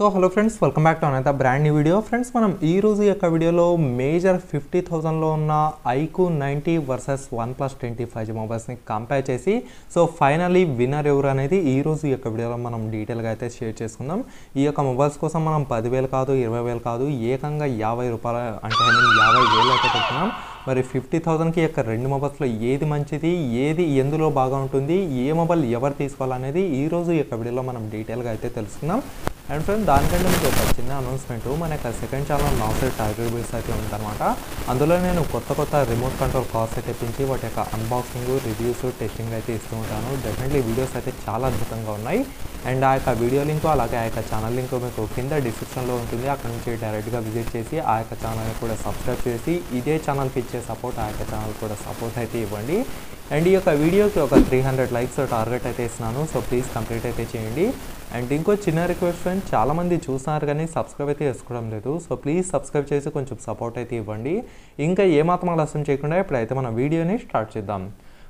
so hello friends welcome back to అనైతే brand new video friends మనం ఈ రోజు యొక్క వీడియోలో మేజర్ ఫిఫ్టీ థౌజండ్లో ఉన్న iQOO ninety versus one plus twenty five G మొబైల్స్ని కంపేర్ చేసి సో ఫైనలీ విన్నర్ ఎవరు అనేది ఈ రోజు యొక్క వీడియోలో మనం డీటెయిల్గా అయితే షేర్ చేసుకుందాం ఈ యొక్క మొబైల్స్ కోసం మనం పదివేలు కాదు ఇరవై వేలు కాదు ఏకంగా యాభై రూపాయలు అంటే యాభై వేలు అయితే పెట్టుకున్నాం మరి ఫిఫ్టీ థౌజండ్కి యొక్క రెండు మొబైల్స్లో ఏది మంచిది ఏది ఎందులో బాగా ఉంటుంది ఏ మొబైల్ ఎవరు తీసుకోవాలనేది ఈరోజు యొక్క వీడియోలో మనం డీటెయిల్గా అయితే తెలుసుకుందాం అండ్ ఫ్రెండ్ దానికంటే మీకు ఒక చిన్న అనౌన్స్మెంట్ మన యొక్క సెకండ్ ఛానల్ నాసెట్ టైగర్ బిల్స్ అయితే ఉందన్నమాట అందులో నేను కొత్త కొత్త రిమోట్ కంట్రోల్ కార్స్ అయితే ఇప్పించి వాటి యొక్క అన్బాక్సింగ్ రివ్యూస్ టెస్టింగ్ అయితే ఇస్తూ ఉంటాను డెఫినెట్లీ వీడియోస్ అయితే చాలా అద్భుతంగా ఉన్నాయి అండ్ ఆ యొక్క వీడియో లింక్ అలాగే ఆ యొక్క ఛానల్ లింక్ మీకు కింద డిస్క్రిప్షన్లో ఉంటుంది అక్కడ నుంచి డైరెక్ట్గా విజిట్ చేసి ఆ యొక్క ఛానల్ని కూడా సబ్స్క్రైబ్ చేసి ఇదే ఛానల్కి ఇచ్చే సపోర్ట్ ఆ యొక్క ఛానల్ కూడా సపోర్ట్ అయితే ఇవ్వండి అండ్ ఈ యొక్క వీడియోకి ఒక త్రీ హండ్రెడ్ లైక్స్ టార్గెట్ అయితే ఇస్తున్నాను సో ప్లీజ్ కంప్లీట్ అయితే చేయండి అండ్ ఇంకో చిన్న రిక్వెస్ట్ ఫ్రెండ్ చాలామంది చూస్తున్నారు కానీ సబ్స్క్రైబ్ అయితే చేసుకోవడం లేదు సో ప్లీజ్ సబ్స్క్రైబ్ చేసి కొంచెం సపోర్ట్ అయితే ఇవ్వండి ఇంకా ఏమాత్రం ఆలస్యం చేయకుండా ఇప్పుడైతే మన వీడియోని స్టార్ట్ చేద్దాం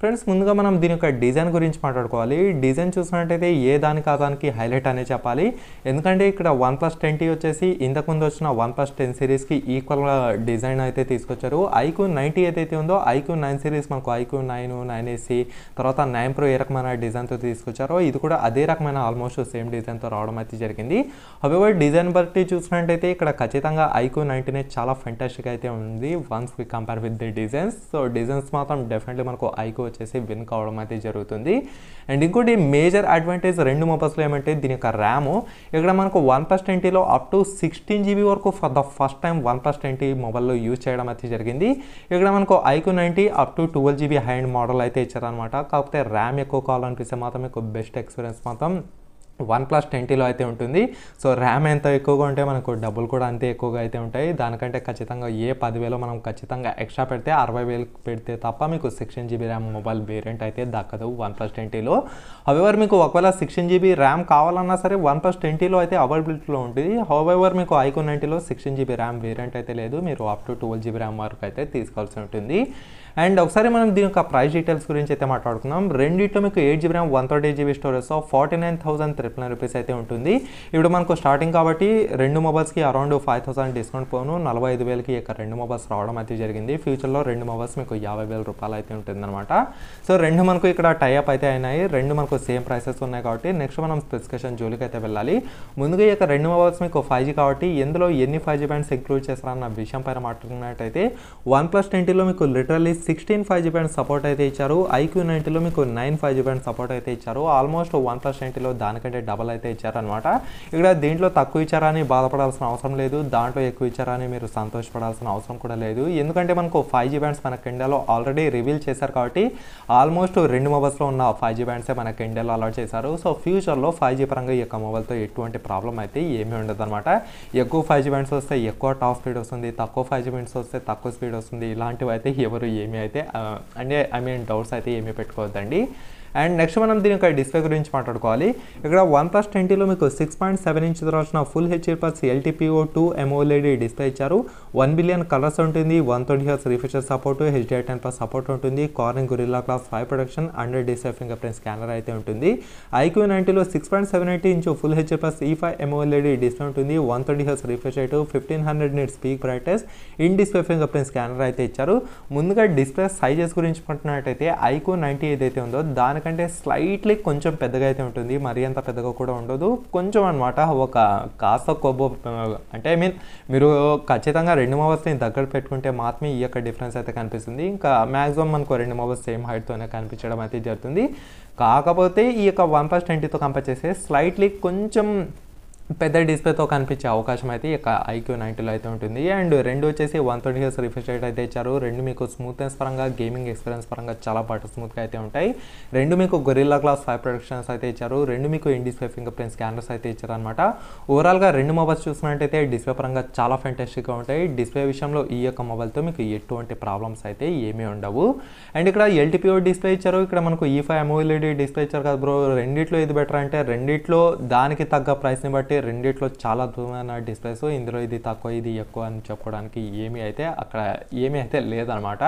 ఫ్రెండ్స్ ముందుగా మనం దీని యొక్క డిజైన్ గురించి మాట్లాడుకోవాలి డిజైన్ చూసినట్టయితే ఏ దానికి ఆ దానికి హైలైట్ అనే చెప్పాలి ఎందుకంటే ఇక్కడ వన్ ప్లస్ టెన్టీ వచ్చేసి ఇంతకుముందు వచ్చిన వన్ ప్లస్ టెన్ సిరీస్కి ఈక్వల్ డిజైన్ అయితే తీసుకొచ్చారు ఐక్యూ నైంటీ ఏదైతే ఉందో ఐక్యూ నైన్ సిరీస్ మనకు ఐక్యూ నైన్ నైన్ ఏసీ తర్వాత నైన్ ప్రో ఏ రకమైన డిజైన్తో తీసుకొచ్చారో ఇది కూడా అదే రకమైన ఆల్మోస్ట్ సేమ్ డిజైన్తో రావడం అయితే జరిగింది హవెవర్ డిజైన్ బట్టి చూసినట్టయితే ఇక్కడ ఖచ్చితంగా ఐక్యూ నైంటీనే చాలా ఫెంటాస్టిక్ అయితే ఉంది once we compare with the designs so designs మాత్రం డెఫినెట్లీ మనకు ఐక్యూ వచ్చేసి విన్ కావడం అయితే జరుగుతుంది అండ్ ఇంకోటి మేజర్ అడ్వాంటేజ్ రెండు మొబైల్స్లో ఏమంటే దీని యొక్క ర్యామ్ ఇక్కడ మనకు వన్ ప్లస్ ట్వంటీలో అప్ టు సిక్స్టీన్ జీబీ వరకు for the first time one plus twenty మొబైల్లో యూజ్ చేయడం అయితే జరిగింది ఇక్కడ మనకు iQOO ninety up to twelve GB hand model అయితే ఇచ్చారనమాట కాకపోతే ర్యామ్ ఎక్కువ కావాలనిపిస్తే మాత్రం మీకు బెస్ట్ ఎక్స్పీరియన్స్ మాత్రం వన్ ప్లస్ ట్వంటీలో అయితే ఉంటుంది సో ర్యామ్ ఎంత ఎక్కువగా ఉంటే మనకు డబ్బులు కూడా అంతే ఎక్కువగా అయితే ఉంటాయి దానికంటే ఖచ్చితంగా ఏ పదివేలో మనం ఖచ్చితంగా ఎక్స్ట్రా పెడితే అరవై వేలు పెడితే తప్ప మీకు sixteen GB RAM mobile variant అయితే దక్కదు వన్ ప్లస్ ట్వంటీలో హవెవర్ మీకు ఒకవేళ సిక్స్టీన్ జీబీ ర్యామ్ కావాలన్నా సరే వన్ ప్లస్ ట్వంటీలో అయితే అవైలబిలిటీలో ఉంటుంది హవెవర్ మీకు ఐకో నైన్టీలో సిక్స్టీన్ జీబీ ర్యామ్ వేరియంట్ అయితే లేదు మీరు up to twelve GB RAM వరకు అయితే తీసుకోవాల్సి ఉంటుంది అండ్ ఒకసారి మనం దీని యొక్క ప్రైస్ డీటెయిల్స్ గురించి అయితే మాట్లాడుకుందాం రెండింటిలో మీకు eight GB RAM one thirty eight GB storage so forty nine thousand triple nine rupees అయితే ఉంటుంది ఇప్పుడు మనకు స్టార్టింగ్ కాబట్టి రెండు మొబైల్స్కి అరౌండ్ ఫైవ్ థౌసండ్ డిస్కౌంట్ పోను నలభై ఐదు వేలకి యొక్క రెండు మొబైల్స్ రావడం అయితే జరిగింది ఫ్యూచర్లో రెండు మొబైల్స్ మీకు యాభై వేల రూపాయలు అయితే ఉంటుందన్నమాట సో రెండు మనకు ఇక్కడ టైఅప్ అయితే అయినాయి రెండు మనకు సేమ్ ప్రైసెస్ ఉన్నాయి కాబట్టి నెక్స్ట్ మనం స్పెసిఫికేషన్ జోలికి అయితే వెళ్ళాలి ముందుగా యొక్క రెండు మొబైల్స్ మీకు ఫైవ్ జీ కాబట్టి ఎందులో ఎన్ని ఫైవ్ జీ బ్యాండ్స్ ఇంక్లూడ్ చేస్తారన్న విషయం పైన మాట్లాడుకున్నట్టయితే వన్ ప్లస్ ట్వంటీలో మీకు literally sixteen five G band support అయితే ఇచ్చారు ఐక్యూ నైంటీలో మీకు nine five G band support అయితే ఇచ్చారు ఆల్మోస్ట్ వన్ ప్లస్ నైంటీలో దానికంటే డబల్ అయితే ఇచ్చారనమాట ఇక్కడ దీంట్లో తక్కువ ఇచ్చారని బాధపడాల్సిన అవసరం లేదు దాంట్లో ఎక్కువ ఇచ్చారని మీరు సంతోషపడాల్సిన అవసరం కూడా లేదు ఎందుకంటే మనకు ఫైవ్ జీ బ్యాండ్స్ మనకు ఇండియాలో ఆల్రెడీ రివీల్ చేశారు కాబట్టి ఆల్మోస్ట్ రెండు మొబైల్స్లో ఉన్న ఫైవ్ జీ బ్యాండ్సే మనకి ఇండియాలో అలాట్ చేశారు సో ఫ్యూచర్లో ఫైవ్ జీ పరంగా ఈ యొక్క మొబైల్తో ఎటువంటి ప్రాబ్లం అయితే ఏమీ ఉండదు అనమాట ఎక్కువ ఫైవ్ జీ బ్యాండ్స్ వస్తే ఎక్కువ టాప్ స్పీడ్ వస్తుంది తక్కువ ఫైవ్ జీ బ్యాండ్స్ వస్తే తక్కువ స్పీడ్ వస్తుంది ఇలాంటివి అయితే ఎవరు ఏమి ఏమీ అయితే అంటే ఐ మీన్ డౌట్స్ అయితే ఏమీ పెట్టుకోవద్దండి అండ్ నెక్స్ట్ మనం దీని యొక్క డిస్ప్లే గురించి మాట్లాడుకోవాలి ఇక్కడ వన్ ప్లస్ ట్వంటీలో మీకు సిక్స్ పాయింట్ సెవెన్ ఇంచ్ రాసిన full H D plus LTPO two AMOLED display ఇచ్చారు వన్ బిలియన్ కలర్స్ ఉంటుంది one twenty hertz refresher support H D R ten plus support ఉంటుంది Corning Gorilla glass five protection under display fingerprint scanner అయితే ఉంటుంది iQOO నైంటీలో six point seven eighty inch full H D plus E five AMOLED display ఉంటుంది one thirty hertz refresh two fifteen hundred nits peak brightness in display fingerprint scanner అయితే ఇచ్చారు ముందుగా display sizes గురించి మాట్లాడినట్టయితే IQ ninety ఏదైతే ఉందో దాని దానికంటే slightly కొంచెం పెద్దగా అయితే ఉంటుంది మరీ అంత పెద్దగా కూడా ఉండదు కొంచెం అనమాట ఒక కాస్త కొబ్బు అంటే ఐ మీన్ మీరు ఖచ్చితంగా రెండు మవర్స్ని దగ్గర పెట్టుకుంటే మాత్రమే ఈ యొక్క డిఫరెన్స్ అయితే కనిపిస్తుంది ఇంకా మ్యాక్సిమం మనకు రెండు మోవర్స్ సేమ్ హైట్తోనే కనిపించడం అయితే జరుగుతుంది కాకపోతే ఈ యొక్క వన్ ప్లస్ ట్వంటీతో కంపేర్ చేస్తే స్లైట్లీ కొంచెం పెద్ద డిస్ప్లేతో కనిపించే అవకాశం అయితే ఇక ఐక్యూ నైన్టీలో అయితే ఉంటుంది అండ్ రెండు వచ్చేసి వన్ ట్వంటీ హెస్ రిఫ్రెష్ రేట్ అయితే ఇచ్చారు రెండు మీకు స్మూత్నెస్ పరంగా గేమింగ్ ఎక్స్పీరియన్స్ పరంగా చాలా పాటు స్మూత్గా అయితే ఉంటాయి రెండు మీకు గొరిల్లా గ్లాస్ ఫైవ్ ప్రొడక్షన్స్ అయితే ఇచ్చారు రెండు మీకు in display fingerprint scanners అయితే ఇచ్చారనమాట ఓవరాల్గా రెండు మొబైల్స్ చూసినట్టయితే డిస్ప్లే పరంగా చాలా ఫెంటాస్టిక్గా ఉంటాయి డిస్ప్లే విషయంలో ఈ యొక్క మొబైల్తో మీకు ఎటువంటి ప్రాబ్లమ్స్ అయితే ఏమీ ఉండవు అండ్ ఇక్కడ ఎల్టీపీఓ డిస్ప్లే ఇచ్చారు ఇక్కడ మనకు ఈ ఫైవ్ ఎమ్ఓఎల్ఈడి డిస్ప్లే ఇచ్చారు కదా బ్రో రెండిట్లో ఇది బెటర్ అంటే రెండిట్లో దానికి తగ్గ ప్రైస్ని బట్టి రెండిట్లో చాలా అద్భుతమైన డిస్ప్లేస్ ఇందులో ఇది తక్కువ ఇది ఎక్కువ అని చెప్పుకోవడానికి ఏమీ అయితే అక్కడ ఏమీ అయితే లేదనమాట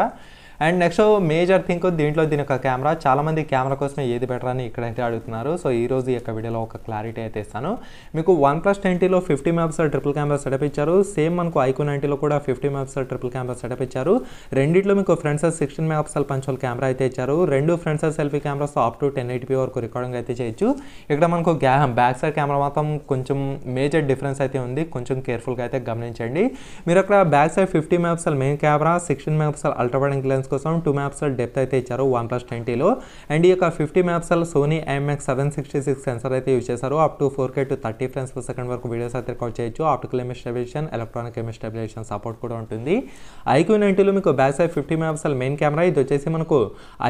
అండ్ నెక్స్ట్ మేజర్ థింక్ దీంట్లో దీని యొక్క కెమెరా చాలామంది కెమెరా కోసం ఏది బెటర్ అని ఇక్కడైతే అడుగుతున్నారు సో ఈ రోజు ఈ యొక్క వీడియోలో ఒక క్లారిటీ అయితే ఇస్తాను మీకు వన్ ప్లస్ ట్వంటీలో fifty M Ps triple camera setup ఇచ్చారు సేమ్ మనకు ఐకో నైన్టీలో కూడా fifty M Ps triple camera setup ఇచ్చారు రెండిట్లో మీకు front side sixteen megapixel punch hole camera అయితే ఇచ్చారు రెండు front side selfie cameras up to ten P వరకు రికార్డింగ్ అయితే చేయొచ్చు ఇక్కడ మనకు బ్యాక్ సైడ్ కెమెరా మాత్రం కొంచెం మేజర్ డిఫరెన్స్ అయితే ఉంది కొంచెం కేర్ఫుల్గా అయితే గమనించండి మీరు అక్కడ back side fifty megapixel main camera sixteen megapixel ultra wide angle lens కోసం టూ మ్యాప్స్ డెప్త్ అయితే ఇచ్చారు వన్ ప్లస్ ట్వంటీలో అండ్ ఈ యొక్క fifty M P Sony M X seven sixty six sensor అయితే యూజ్ చేశారు up to four K to thirty frames per second వరకు videos అయితే రికార్డ్ చేయొచ్చు optical image stabilisation electronic image stabilisation support కూడా ఉంటుంది ఐక్యూ నైన్టీలో మీకు back side fifty M Ps main camera ఇది వచ్చేసి మనకు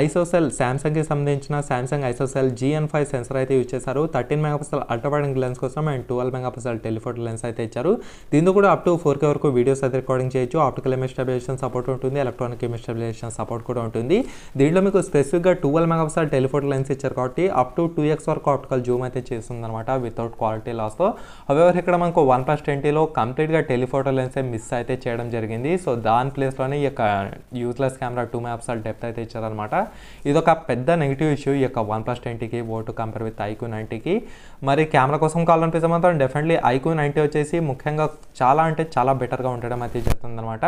ఐసోసెల్ కి సంబంధించిన Samsung ISOCELL G N five sensor అయితే యూజ్ చేశారు థర్టీన్ మెగాపిక్సెల్ అల్ట్రావైడింగ్ లెన్స్ కోసం and twelve megapixel telephoto lens అయితే ఇచ్చారు దీంతో కూడా అప్ టు ఫోర్ కే వరకు వీడియోస్ అయితే రికార్డింగ్ చేయొచ్చు ఆప్టికల్ ఎమ్ స్టెబిలేషన్ సపోర్ట్ ఉంటుంది ఎలక్ట్రానిక్ ఎమ్ స్టెబిలేషన్ ఇచ్చిన సపోర్ట్ కూడా ఉంటుంది దీంట్లో మీకు స్పెసిఫిక్గా టువెల్వ్ మెగాపిక్సల్ టెలిఫోటో లెన్స్ ఇచ్చారు కాబట్టి అప్ టు టూ ఎక్స్ వరకు ఆప్టికల్ జూమ్ అయితే అనమాట వితౌట్ క్వాలిటీ లాస్తో అవేవర్ ఇక్కడ మనకు వన్ ప్లస్ ట్వంటీలో కంప్లీట్గా టెలిఫోటో లెన్స్ మిస్ అయితే చేయడం జరిగింది సో దాని ప్లేస్లోనే ఈ యొక్క useless camera two megapixel depth అయితే ఇచ్చారనమాట ఒక పెద్ద నెగిటివ్ ఇష్యూ ఈ యొక్క వన్ ప్లస్ ట్వంటీకి ఓటు కంపేర్ విత్ ఐక్యూ నైంటీకి మరి కెమెరా కోసం కావాలనిపిస్తే మాత్రం డెఫినెట్లీ ఐక్యూ నైంటీ వచ్చేసి ముఖ్యంగా చాలా అంటే చాలా బెటర్గా ఉండడం అయితే జరుగుతుంది అనమాట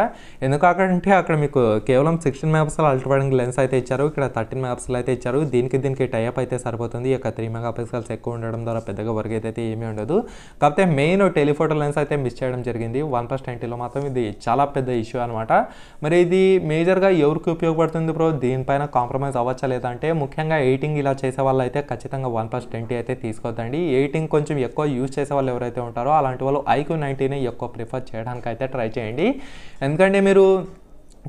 ఎందుకంటే అక్కడ మీకు కేవలం six sixteen megapixel ultra lens అయితే ఇచ్చారు ఇక్కడ థర్టీన్ మెగాపిక్సెల్ అయితే ఇచ్చారు దీనికి దీనికి టైప్ అయితే సరిపోతుంది ఈ యొక్క త్రీ మెగాపిక్సల్స్ ఎక్కువ ఉండడం ద్వారా పెద్దగా వర్క్ అయితే ఏమీ ఉండదు కాకపోతే మెయిన్ టెలిఫోటో లెన్స్ అయితే మిస్ చేయడం జరిగింది వన్ ప్లస్ ట్వంటీలో మాత్రం ఇది చాలా పెద్ద ఇష్యూ అనమాట మరి ఇది మేజర్గా ఎవరికి ఉపయోగపడుతుంది బ్రో దీనిపైన కాంప్రమైజ్ అవ్వచ్చా లేదంటే ముఖ్యంగా ఎయిటింగ్ ఇలా చేసే వాళ్ళు అయితే ఖచ్చితంగా వన్ ప్లస్ ట్వంటీ అయితే తీసుకోవద్దండి ఎయిటింగ్ కొంచెం ఎక్కువ యూజ్ చేసే వాళ్ళు ఎవరైతే ఉంటారో అలాంటి వాళ్ళు ఐక్యూ నైంటీనే ఎక్కువ ప్రిఫర్ చేయడానికి అయితే ట్రై చేయండి ఎందుకంటే మీరు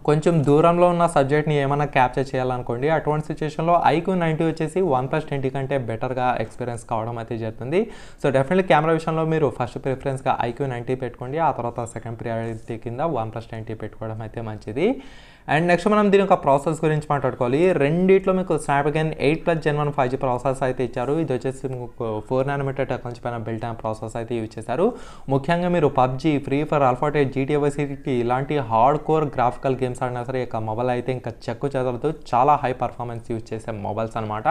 కొంచెం దూరంలో ఉన్న సబ్జెక్ట్ని ఏమైనా క్యాప్చర్ చేయాలనుకోండి అటువంటి సిచ్యువేషన్లో ఐక్యూ నైంటీ వచ్చేసి వన్ ప్లస్ ట్వంటీ కంటే బెటర్గా ఎక్స్పీరియన్స్ కావడం అయితే జరుగుతుంది సో డెఫినెట్లీ కెమెరా విషయంలో మీరు ఫస్ట్ ప్రిఫరెన్స్గా ఐక్యూ నైంటీ పెట్టుకోండి ఆ తర్వాత సెకండ్ ప్రియారిటీ కింద వన్ ప్లస్ ట్వంటీ పెట్టుకోవడం అయితే మంచిది అండ్ నెక్స్ట్ మనం దీని యొక్క ప్రాసెస్ గురించి మాట్లాడుకోవాలి రెండిట్లో మీకు Snapdragon eight plus Gen one five G processor అయితే ఇచ్చారు ఇది వచ్చేసి మీకు ఫోర్ నానోమీటర్ టెక్నాలజీ పైన బిల్ట్ అయిన ప్రాసెస్ అయితే యూజ్ చేశారు ముఖ్యంగా మీరు పబ్జీ ఫ్రీ ఫైర్ అల్ఫాటెక్ జీటీఏ వైసీకి ఇలాంటి హార్డ్ కోర్ గ్రాఫికల్ గేమ్స్ ఆడినా సరే ఇక మొబైల్ అయితే ఇంకా చెక్కు చేతలతో చాలా హై పర్ఫార్మెన్స్ యూజ్ చేసే మొబైల్స్ అనమాట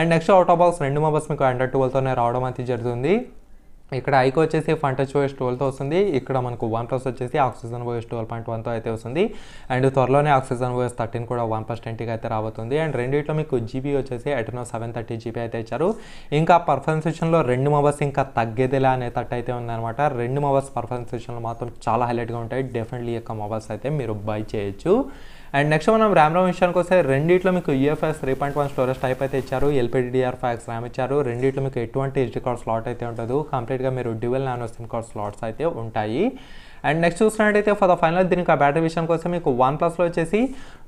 and next out of box రెండు మొబైల్స్ మీకు అండర్ ట్వెల్వ్తోనే రావడం అయితే జరుగుతుంది ఇక్కడ ఐకి వచ్చేసి ఫ్రంట్ టచ్ ట్వెల్వ్తో వస్తుంది ఇక్కడ మనకు వన్ ప్లస్ వచ్చేసి ఆక్సిజన్ ఓఎస్ ట్వెల్వ్ పాయింట్ వన్తో అయితే వస్తుంది అండ్ త్వరలోనే ఆక్సిజన్ ఓఎస్ థర్టీన్ కూడా వన్ ప్లస్ ట్వంటీకి అయితే రాబోతుంది అండ్ రెండింటిలో మీకు జీబీ వచ్చేసి ఎటనో సెవెన్ థర్టీ జీబీ అయితే ఇచ్చారు ఇంకా పర్ఫార్మెన్స్ విషయంలో రెండు మవర్స్ ఇంకా తగ్గేదిలా తట్టు అయితే ఉందన్నమాట రెండు మవర్స్ పర్ఫార్మెన్స్ విషయంలో మాత్రం చాలా హైలైట్గా ఉంటాయి డెఫినెట్లీ యొక్క మవర్స్ అయితే మీరు బై చేయొచ్చు అండ్ నెక్స్ట్ మనం ర్యామ్ రామ్ విషయానికి వస్తే రెండిట్లో మీకు EFS three point one storage type అయితే ఇచ్చారు ఎల్పిడిఆర్ ఎక్స్ ర్యామ్ ఇచ్చారు రెండిట్లో మీకు ఎటువంటి హెచ్డి కార్డ్ స్లాట్ అయితే ఉండదు కంప్లీట్గా మీరు dual nano SIM card slots అయితే ఉంటాయి అండ్ నెక్స్ట్ చూసినట్టయితే ఫర్ ద ఫైనల్ దీనికి ఆ బ్యాటరీ విషయానికి వస్తే మీకు వన్ ప్లస్లో వచ్చేసి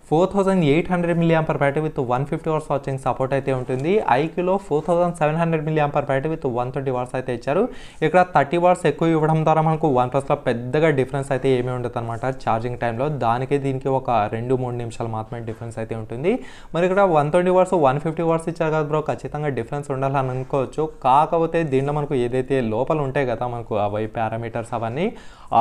four thousand eight hundred milliampere battery with one fifty watts charging support అయితే ఉంటుంది ఐక్యూలో four thousand seven hundred milliampere battery with one twenty watts అయితే ఇచ్చారు ఇక్కడ థర్టీ వర్స్ ఎక్కువ ఇవ్వడం ద్వారా మనకు వన్ ప్లస్లో పెద్దగా డిఫరెన్స్ అయితే ఏమీ ఉండదు అనమాట ఛార్జింగ్ టైంలో దానికి దీనికి ఒక రెండు మూడు నిమిషాలు మాత్రమే డిఫరెన్స్ అయితే ఉంటుంది మరి ఇక్కడ one twenty watts one fifty watts ఇచ్చారు కదా బ్రో ఖచ్చితంగా డిఫరెన్స్ ఉండాలని అనుకోవచ్చు కాకపోతే దీంట్లో మనకు ఏదైతే లోపల ఉంటాయి కదా మనకు అవై పారామీటర్స్ అవన్నీ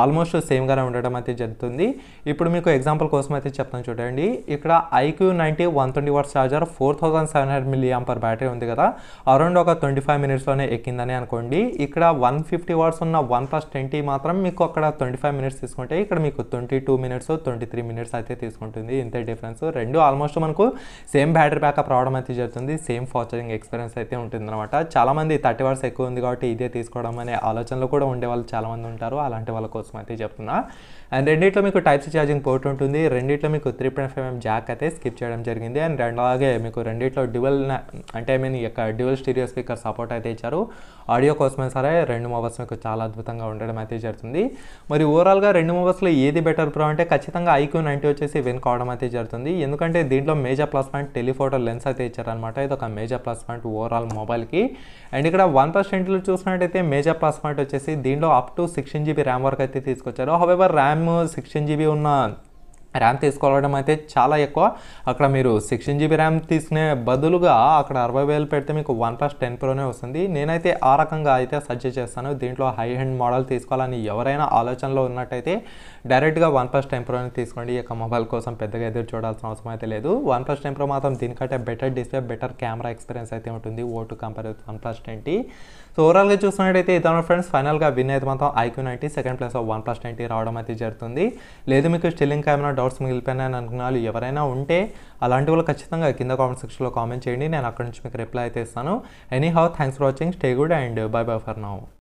ఆల్మోస్ట్ సేమ్గానే ఉండడం అయితే జరుగుతుంది ఇప్పుడు మీకు ఎగ్జాంపుల్ కోసం అయితే చెప్తాను చూడండి ఇక్కడ iQOO ninety one twenty watts charger four thousand seven hundred milliampere battery ఉంది కదా అరౌండ్ ఒక ట్వంటీ ఫైవ్ మినిట్స్లోనే ఎక్కిందని అనుకోండి ఇక్కడ వన్ ఫిఫ్టీ వాట్స్ ఉన్న వన్ ప్లస్ ట్వంటీ మాత్రం మీకు అక్కడ ట్వంటీ ఫైవ్ మినిట్స్ తీసుకుంటే ఇక్కడ మీకు twenty two minutes twenty three minutes అయితే తీసుకుంటుంది ఇంతే డిఫరెన్స్ రెండు ఆల్మోస్ట్ మనకు సేమ్ బ్యాటరీ బ్యాకప్ రావడం అయితే జరుగుతుంది సేమ్ ఫాస్టరింగ్ ఎక్స్పీరియన్స్ అయితే ఉంటుంది చాలా చాలామంది థర్టీ వర్స్ ఎక్కువ ఉంది కాబట్టి ఇదే తీసుకోవడం అనే ఆలోచనలో కూడా ఉండే వాళ్ళు చాలామంది ఉంటారు అలాంటి వాళ్ళ కోసం అయితే చెప్తున్నా అండ్ రెండింటిలో మీకు టైప్స్ ఛార్జింగ్ పోర్ట్ ఉంటుంది రెండిట్లో మీకు త్రీ పాయింట్ ఫైవ్ మేము జాక్ అయితే స్కిప్ చేయడం జరిగింది అండ్ అలాగే మీకు రెండిట్లో డ్యువల్ అంటే ఐ మీన్ యొక్క డ్యువల్ స్టీరియో స్పీకర్ సపోర్ట్ అయితే ఇచ్చారు ఆడియో కోసమే సరే రెండు మొబైల్స్ మీకు చాలా అద్భుతంగా ఉండడం అయితే జరుగుతుంది మరి ఓవరాల్గా రెండు మొబైల్స్లో ఏది బెటర్ ప్రో అంటే ఖచ్చితంగా ఐక్యూ నైంటీ వచ్చేసి విన్ కావడం అయితే జరుగుతుంది ఎందుకంటే దీంట్లో major plus point telephoto lens అయితే ఇచ్చారనమాట ఇది ఒక మేజర్ ప్లస్ పాయింట్ ఓవరాల్ మొబైల్కి అండ్ ఇక్కడ వన్ ప్లస్ టెన్లో చూసినట్టయితే మేజర్ ప్లస్ పాయింట్ వచ్చేసి దీంట్లో up to sixteen GB RAM వరకు అయితే తీసుకొచ్చారు హవెవర్ ర్యామ్ సిక్స్టీన్ జీబీ ఉన్న ర్యామ్ తీసుకోవడం అయితే చాలా ఎక్కువ అక్కడ మీరు సిక్స్టీన్ జీబీ ర్యామ్ తీసుకునే బదులుగా అక్కడ అరవై వేలు పెడితే మీకు వన్ ప్లస్ టెన్ ప్రోనే వస్తుంది నేనైతే ఆ రకంగా అయితే సజెస్ట్ చేస్తాను దీంట్లో హై హ్యాండ్ మోడల్ తీసుకోవాలని ఎవరైనా ఆలోచనలో ఉన్నట్టయితే డైరెక్ట్గా వన్ ప్లస్ టెంప్రోని తీసుకోండి ఈ యొక్క మొబైల్ కోసం పెద్దగా ఎదురు చూడాల్సిన అవసరం అయితే లేదు వన్ ప్లస్ టెంప్రో మాత్రం దీనికంటే better display better camera experience అయితే ఉంటుంది ఓ to compare with one plus twenty so ఓవరాల్గా చూసినట్టయితే ఇతను ఫ్రెండ్స్ ఫైనల్గా విన్ అయితే మాత్రం iQOO ninety second plus one plus twenty రావడం అయితే జరుగుతుంది లేదు మీకు స్టిల్లింగ్ ఏమైనా డౌట్స్ మిగిలిపోయినాయని అనుకున్న వాళ్ళు ఎవరైనా ఉంటే అలాంటి వాళ్ళు ఖచ్చితంగా కింద కామెంట్ సెక్షన్లో కామెంట్ చేయండి నేను అక్కడ నుంచి మీకు రిప్లై అయితే ఇస్తాను anyhow thanks for watching stay good and bye bye for now